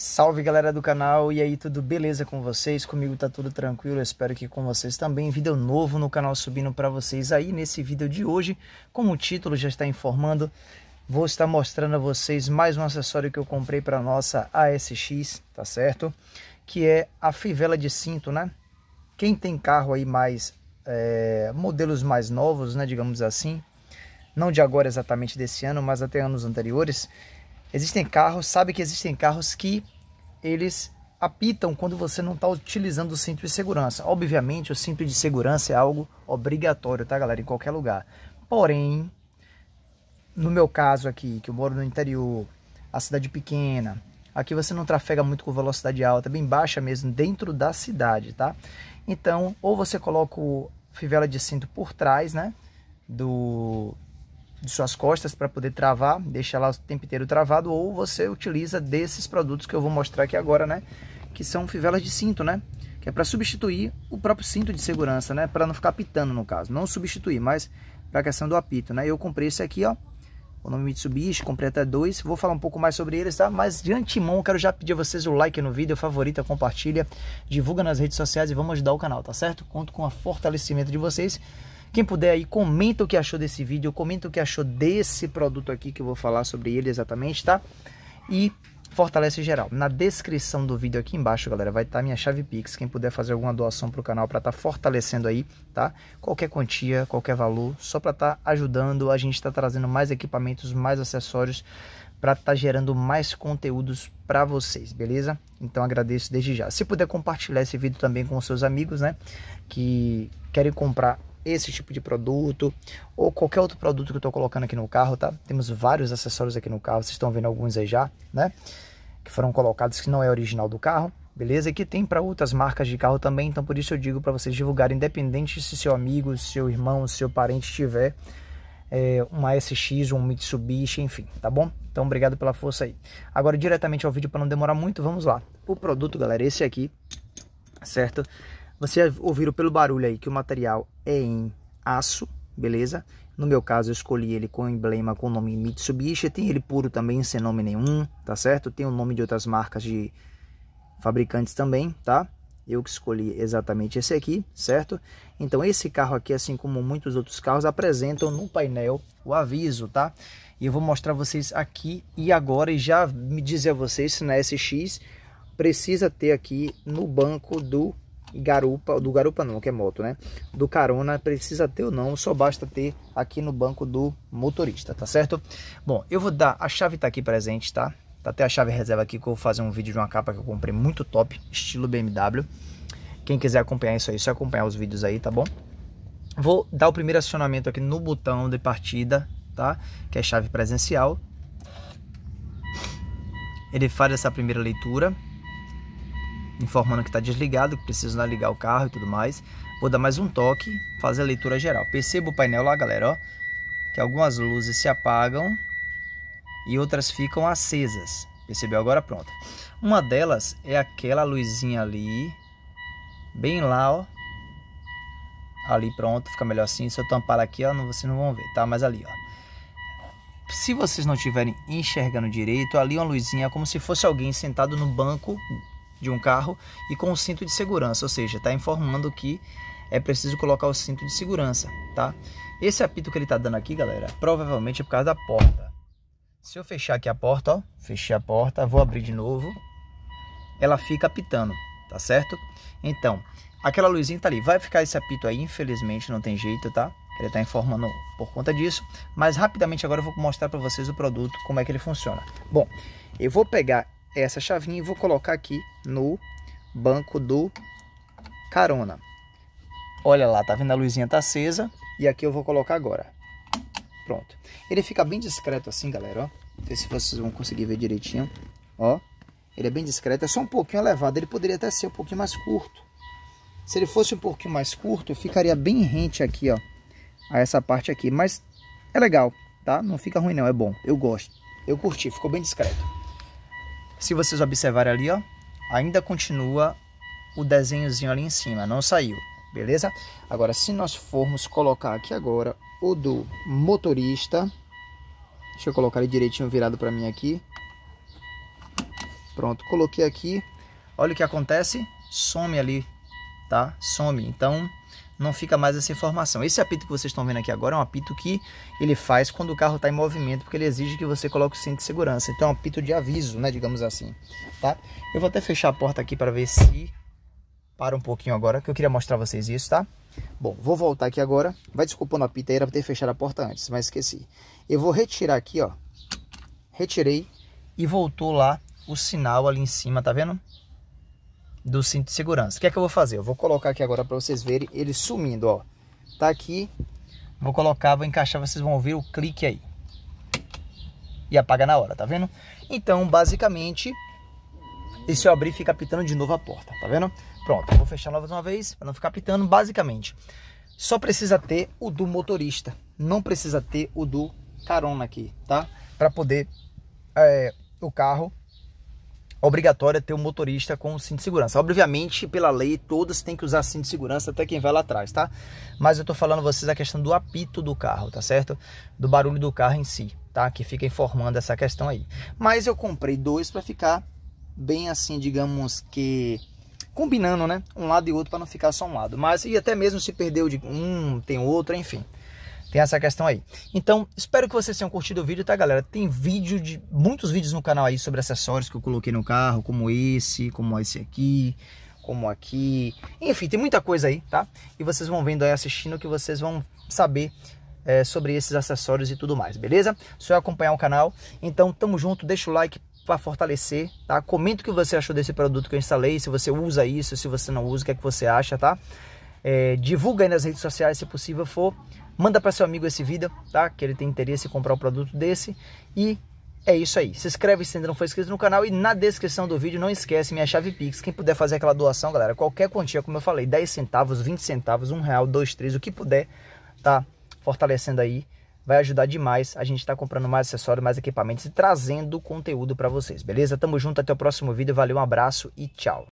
Salve galera do canal, e aí tudo beleza com vocês? Comigo tá tudo tranquilo, espero que com vocês também. Vídeo novo no canal subindo para vocês aí nesse vídeo de hoje. Como o título já está informando, vou estar mostrando a vocês mais um acessório que eu comprei para nossa ASX, tá certo? Que é a fivela de cinto, né? Quem tem carro aí mais, é, modelos mais novos, né, digamos assim, não de agora exatamente desse ano, mas até anos anteriores, Existem carros, sabe que existem carros que eles apitam quando você não está utilizando o cinto de segurança. Obviamente, o cinto de segurança é algo obrigatório, tá, galera? Em qualquer lugar. Porém, no meu caso aqui, que eu moro no interior, a cidade pequena, aqui você não trafega muito com velocidade alta, bem baixa mesmo, dentro da cidade, tá? Então, ou você coloca o fivela de cinto por trás, né? Do, de suas costas para poder travar, deixar lá o tempo inteiro travado, ou você utiliza desses produtos que eu vou mostrar aqui agora, né? Que são fivelas de cinto, né? Que é para substituir o próprio cinto de segurança, né? Para não ficar pitando no caso, não substituir, mas para a questão do apito, né? Eu comprei esse aqui, ó, o nome Mitsubishi, comprei até dois, vou falar um pouco mais sobre eles, tá? Mas de antemão, quero já pedir a vocês o like no vídeo, favorita, compartilha, divulga nas redes sociais e vamos ajudar o canal, tá certo? Conto com o fortalecimento de vocês quem puder aí, comenta o que achou desse vídeo, comenta o que achou desse produto aqui que eu vou falar sobre ele exatamente, tá? E fortalece geral. Na descrição do vídeo aqui embaixo, galera, vai estar tá minha chave Pix. Quem puder fazer alguma doação para o canal para estar tá fortalecendo aí, tá? Qualquer quantia, qualquer valor, só para estar tá ajudando. A gente está trazendo mais equipamentos, mais acessórios para estar tá gerando mais conteúdos para vocês, beleza? Então agradeço desde já. Se puder compartilhar esse vídeo também com seus amigos, né? Que querem comprar esse tipo de produto ou qualquer outro produto que eu estou colocando aqui no carro, tá? Temos vários acessórios aqui no carro, vocês estão vendo alguns aí já, né? Que foram colocados que não é original do carro, beleza? E que tem para outras marcas de carro também, então por isso eu digo para vocês divulgarem, independente se seu amigo, seu irmão, seu parente tiver é, uma SX, um Mitsubishi, enfim, tá bom? Então obrigado pela força aí. Agora diretamente ao vídeo para não demorar muito, vamos lá. O produto, galera, esse aqui, certo? Vocês ouviram pelo barulho aí que o material é em aço, beleza? No meu caso, eu escolhi ele com emblema com o nome Mitsubishi. Tem ele puro também, sem nome nenhum, tá certo? Tem o nome de outras marcas de fabricantes também, tá? Eu que escolhi exatamente esse aqui, certo? Então, esse carro aqui, assim como muitos outros carros, apresentam no painel o aviso, tá? E eu vou mostrar vocês aqui e agora e já me dizer a vocês né, se na SX precisa ter aqui no banco do garupa, do garupa não, que é moto, né? Do carona, precisa ter ou não, só basta ter aqui no banco do motorista, tá certo? Bom, eu vou dar, a chave tá aqui presente, tá? Tá até a chave reserva aqui que eu vou fazer um vídeo de uma capa que eu comprei muito top, estilo BMW. Quem quiser acompanhar isso aí, é só acompanhar os vídeos aí, tá bom? Vou dar o primeiro acionamento aqui no botão de partida, tá? Que é chave presencial. Ele faz essa primeira leitura informando que está desligado, que precisa ligar o carro e tudo mais. Vou dar mais um toque, fazer a leitura geral. Perceba o painel lá, galera, ó, que algumas luzes se apagam e outras ficam acesas. Percebeu agora? Pronto. Uma delas é aquela luzinha ali, bem lá, ó. Ali, pronto, fica melhor assim. Se eu tampar aqui, ó, não, vocês não vão ver, tá? Mas ali, ó se vocês não estiverem enxergando direito, ali uma luzinha é como se fosse alguém sentado no banco de um carro e com o cinto de segurança, ou seja, está informando que é preciso colocar o cinto de segurança, tá? Esse apito que ele está dando aqui, galera, provavelmente é por causa da porta. Se eu fechar aqui a porta, ó, fechei a porta, vou abrir de novo, ela fica apitando, tá certo? Então, aquela luzinha tá ali, vai ficar esse apito aí, infelizmente não tem jeito, tá? Ele tá informando por conta disso, mas rapidamente agora eu vou mostrar para vocês o produto, como é que ele funciona. Bom, eu vou pegar essa chavinha e vou colocar aqui no banco do carona. Olha lá, tá vendo a luzinha tá acesa e aqui eu vou colocar agora. Pronto. Ele fica bem discreto assim, galera, ó. Não sei se vocês vão conseguir ver direitinho, ó. Ele é bem discreto, é só um pouquinho elevado, ele poderia até ser um pouquinho mais curto. Se ele fosse um pouquinho mais curto, ficaria bem rente aqui, ó, a essa parte aqui, mas é legal, tá? Não fica ruim não, é bom, eu gosto. Eu curti, ficou bem discreto. Se vocês observarem ali, ó, ainda continua o desenhozinho ali em cima, não saiu, beleza? Agora, se nós formos colocar aqui agora o do motorista, deixa eu colocar ele direitinho virado para mim aqui. Pronto, coloquei aqui. Olha o que acontece, some ali, tá? Some. Então, não fica mais essa informação. Esse apito que vocês estão vendo aqui agora é um apito que ele faz quando o carro está em movimento, porque ele exige que você coloque o cinto de segurança. Então é um apito de aviso, né, digamos assim, tá? Eu vou até fechar a porta aqui para ver se para um pouquinho agora, que eu queria mostrar vocês isso, tá? Bom, vou voltar aqui agora. Vai desculpando a pita aí, era para ter fechado a porta antes, mas esqueci. Eu vou retirar aqui, ó. Retirei e voltou lá o sinal ali em cima, tá vendo? do cinto de segurança. O que é que eu vou fazer? Eu vou colocar aqui agora para vocês verem ele sumindo, ó. Tá aqui. Vou colocar, vou encaixar, vocês vão ouvir o clique aí. E apaga na hora, tá vendo? Então, basicamente, e se eu abrir, fica pitando de novo a porta, tá vendo? Pronto, vou fechar novas uma vez, para não ficar pitando, basicamente. Só precisa ter o do motorista, não precisa ter o do carona aqui, tá? Para poder é, o carro obrigatória ter um motorista com cinto de segurança. Obviamente, pela lei, todas têm que usar cinto de segurança, até quem vai lá atrás, tá? Mas eu tô falando a vocês a questão do apito do carro, tá certo? Do barulho do carro em si, tá? Que fica informando essa questão aí. Mas eu comprei dois para ficar bem assim, digamos que combinando, né? Um lado e outro para não ficar só um lado. Mas e até mesmo se perdeu de um, tem outro, enfim. Tem essa questão aí. Então, espero que vocês tenham curtido o vídeo, tá, galera? Tem vídeo de muitos vídeos no canal aí sobre acessórios que eu coloquei no carro, como esse, como esse aqui, como aqui. Enfim, tem muita coisa aí, tá? E vocês vão vendo aí assistindo que vocês vão saber é, sobre esses acessórios e tudo mais, beleza? Só acompanhar o canal. Então, tamo junto, deixa o like para fortalecer, tá? Comenta o que você achou desse produto que eu instalei, se você usa isso, se você não usa, o que é que você acha, tá? É, divulga aí nas redes sociais se possível for. Manda para seu amigo esse vídeo, tá? Que ele tem interesse em comprar um produto desse. E é isso aí. Se inscreve se ainda não for inscrito no canal. E na descrição do vídeo, não esquece minha chave Pix. Quem puder fazer aquela doação, galera, qualquer quantia, como eu falei, 10 centavos, 20 centavos, 1 real, 2, 3, o que puder, tá? Fortalecendo aí vai ajudar demais. A gente está comprando mais acessórios, mais equipamentos e trazendo conteúdo para vocês, beleza? Tamo junto, até o próximo vídeo. Valeu, um abraço e tchau.